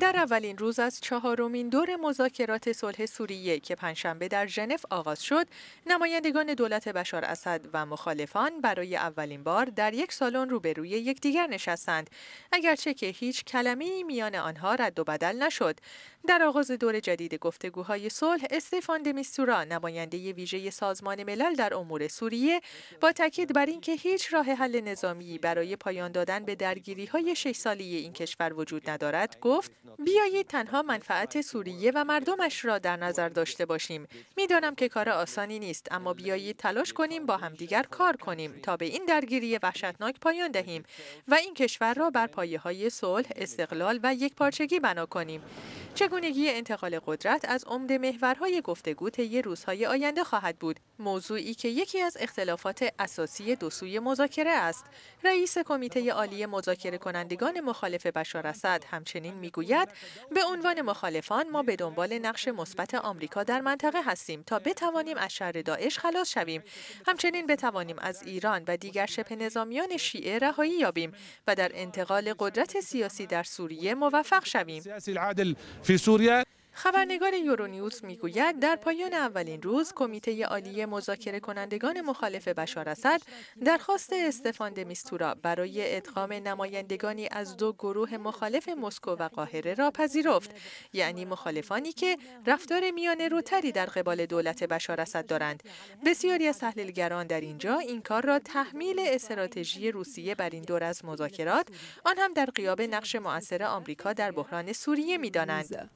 در اولین روز از چهارمین دور مذاکرات صلح سوریه که پنجشنبه در ژنو آغاز شد، نمایندگان دولت بشار اسد و مخالفان برای اولین بار در یک سالن روبروی یکدیگر نشستند، اگرچه که هیچ ای میان آنها رد و بدل نشد. در آغاز دور جدید گفتگوهای صلح، استفان دمیستورا نماینده ویژه سازمان ملل در امور سوریه با تاکید بر اینکه هیچ راه حل نظامی برای پایان دادن به درگیری‌های شش سالی این کشور وجود ندارد، گفت بیایید تنها منفعت سوریه و مردمش را در نظر داشته باشیم. میدانم که کار آسانی نیست اما بیایید تلاش کنیم با همدیگر کار کنیم تا به این درگیری وحشتناک پایان دهیم و این کشور را بر پایه های صلح، استقلال و یکپارچگی بنا کنیم. چگونگی انتقال قدرت از عمده محورهای گفتگو طی روزهای آینده خواهد بود موضوعی که یکی از اختلافات اساسی دو سوی مذاکره است رئیس کمیته عالی مذاکره کنندگان مخالف بشار اسد همچنین میگوید میگوید به عنوان مخالفان ما به دنبال نقش مثبت آمریکا در منطقه هستیم تا بتوانیم از شر داعش خلاص شویم همچنین بتوانیم از ایران و دیگر شبه نظامیان شیعه رهایی یابیم و در انتقال قدرت سیاسی در سوریه موفق شویم خبرنگار یورونیوز میگوید در پایان اولین روز کمیته عالی مذاکره کنندگان مخالف بشار اسد درخواست استفان دمیستورا برای ادغام نمایندگانی از دو گروه مخالف مسکو و قاهره را پذیرفت یعنی مخالفانی که رفتار میانه روتری در قبال دولت بشار اسد دارند بسیاری از تحلیلگران در اینجا این کار را تحمیل استراتژی روسیه بر این دور از مذاکرات آن هم در قیاب نقش مؤثر آمریکا در بحران سوریه میدانند